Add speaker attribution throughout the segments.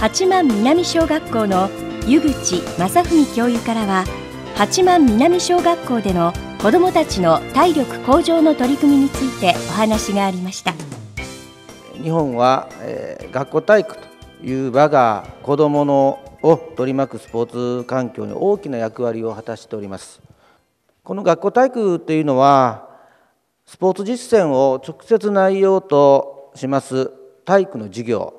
Speaker 1: 八幡南小学校の湯口正文教諭からは八幡南小学校での子どもたちの体力向上の取り組み
Speaker 2: についてお話がありました日本は、えー、学校体育という場が子どものを取り巻くスポーツ環境に大きな役割を果たしておりますこの学校体育というのはスポーツ実践を直接内容とします体育の授業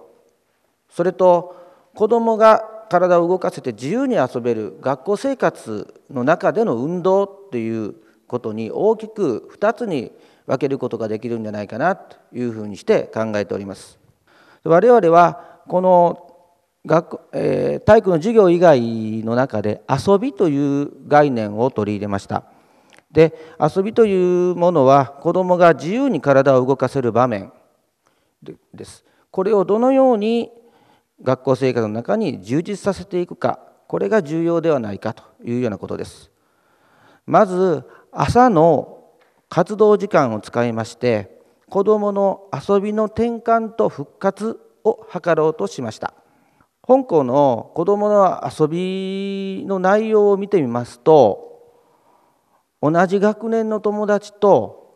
Speaker 2: それと子どもが体を動かせて自由に遊べる学校生活の中での運動ということに大きく2つに分けることができるんじゃないかなというふうにして考えております。我々はこの学、えー、体育の授業以外の中で遊びという概念を取り入れました。で遊びというものは子どもが自由に体を動かせる場面です。これをどのように学校生活の中に充実させていくかこれが重要ではないかというようなことですまず朝の活動時間を使いまして子どもの遊びの転換と復活を図ろうとしました本校の子どもの遊びの内容を見てみますと同じ学年の友達と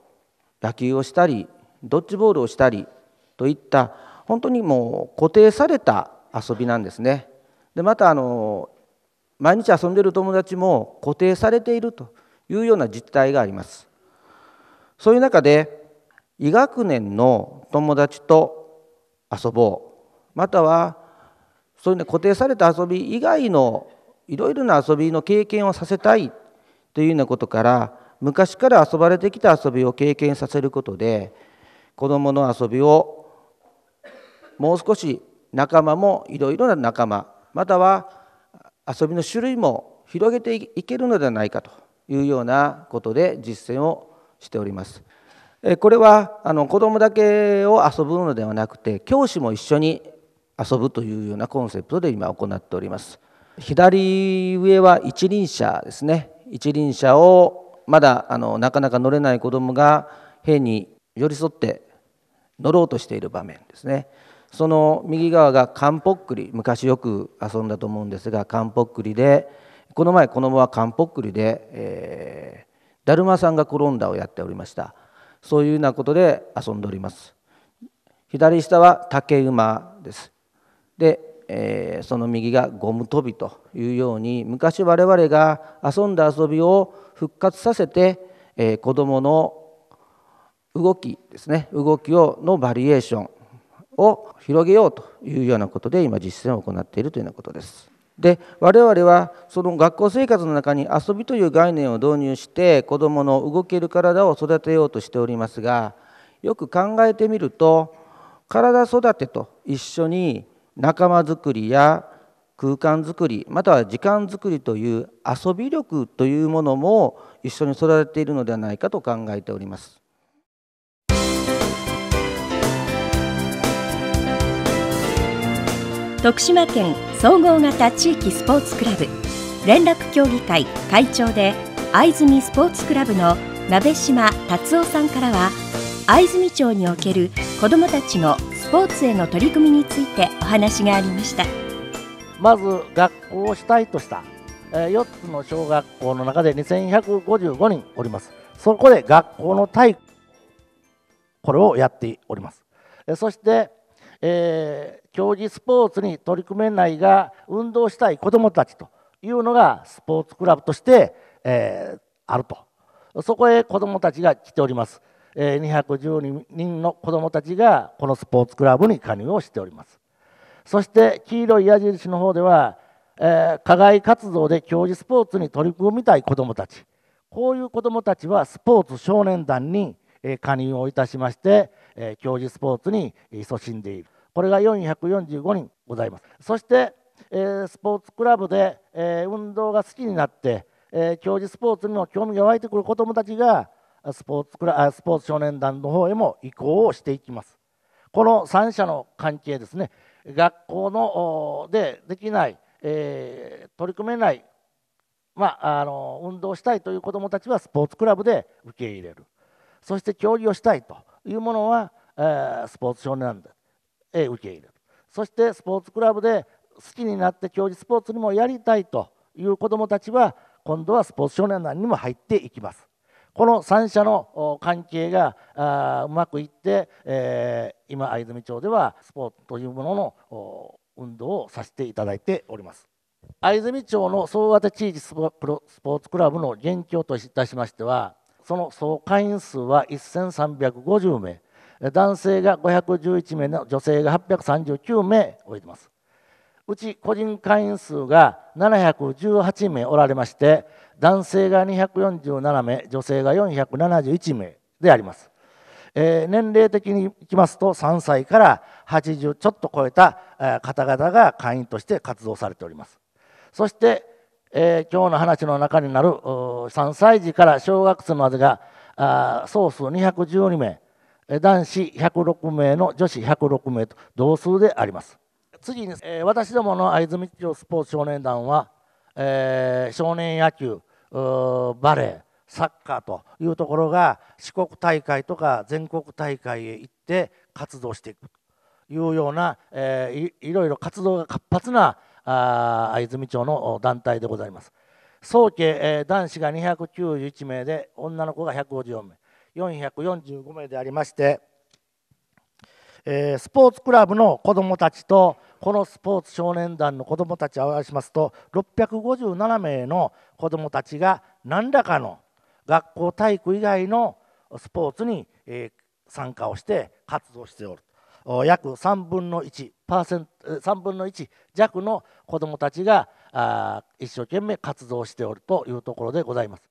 Speaker 2: 野球をしたりドッジボールをしたりといった本当にもう固定された遊びなんですね。でまたあの毎日遊んでる友達も固定されているというような実態があります。そういう中で医学年の友達と遊ぼうまたはそういうね固定された遊び以外のいろいろな遊びの経験をさせたいというようなことから昔から遊ばれてきた遊びを経験させることで子どもの遊びをもう少し仲間もいろいろな仲間または遊びの種類も広げていけるのではないかというようなことで実践をしております。これはあの子どもだけを遊ぶのではなくて教師も一緒に遊ぶというようなコンセプトで今行っております。左上は一輪車ですね一輪車をまだあのなかなか乗れない子どもが変に寄り添って乗ろうとしている場面ですね。その右側がカンポックリ昔よく遊んだと思うんですがカンポックリでこの前子供はカンポックリで、えー、だるまさんが転んだをやっておりましたそういうようなことで遊んでおります左下は竹馬ですで、えー、その右がゴム跳びというように昔我々が遊んだ遊びを復活させて、えー、子どもの動きですね動きをのバリエーションを広げようというようなことで今実践を行っているというようなことです。で我々はその学校生活の中に遊びという概念を導入して子どもの動ける体を育てようとしておりますがよく考えてみると体育てと一緒に仲間づくりや空間づくりまたは時間づくりという遊び力というものも一緒に育てているのではないかと考えております。
Speaker 1: 徳島県総合型地域スポーツクラブ連絡協議会会長で藍住スポーツクラブの鍋島達夫さんからは藍住町における子どもたちのスポーツへの取り組みについてお話がありましたまず学校を主体とした4つの小学校の中で2155人おりますそこで学校の体育これをやっておりますそして、え競技スポーツに取り組めないが運動したい子どもたちというのがスポーツクラブとして、えー、あるとそこへ子どもたちが来ております、えー、2 1 2人の子どもたちがこのスポーツクラブに加入をしておりますそして黄色い矢印の方では、えー、課外活動で競技スポーツに取り組みたい子どもたちこういう子どもたちはスポーツ少年団に加入をいたしまして競技スポーツに勤しんでいるこれが445人ございますそして、えー、スポーツクラブで、えー、運動が好きになって、えー、競技スポーツにも興味が湧いてくる子どもたちがスポーツクラスポーツ少年団の方へも移行をしていきますこの3者の関係ですね学校のでできない、えー、取り組めない、まあ、あの運動したいという子どもたちはスポーツクラブで受け入れるそして競技をしたいというものは、えー、スポーツ少年団で受け入れるそしてスポーツクラブで好きになって競技スポーツにもやりたいという子どもたちは今度はスポーツ少年団にも入っていきますこの3社の関係がうまくいって、えー、今藍住町ではスポーツというものの運動をさせていただいております藍住町の総和的地域スポーツクラブの現況といたしましてはその総会員数は1350名男性が511名の女性が839名おりますうち個人会員数が718名おられまして男性が247名女性が471名であります、えー、年齢的にいきますと3歳から80ちょっと超えた方々が会員として活動されておりますそして、えー、今日の話の中になる3歳児から小学生までが総数212名男子106名の女子106名と同数であります次に、えー、私どもの藍住町スポーツ少年団は、えー、少年野球バレーサッカーというところが四国大会とか全国大会へ行って活動していくというような、えー、いろいろ活動が活発なあ藍住町の団体でございます。総計、えー、男子が291名で女の子が154名445名でありまして、えー、スポーツクラブの子どもたちとこのスポーツ少年団の子どもたちを合わせますと657名の子どもたちが何らかの学校体育以外のスポーツに、えー、参加をして活動しておる約3分の 1, 3分の1弱の子どもたちが一生懸命活動しておるというところでございます。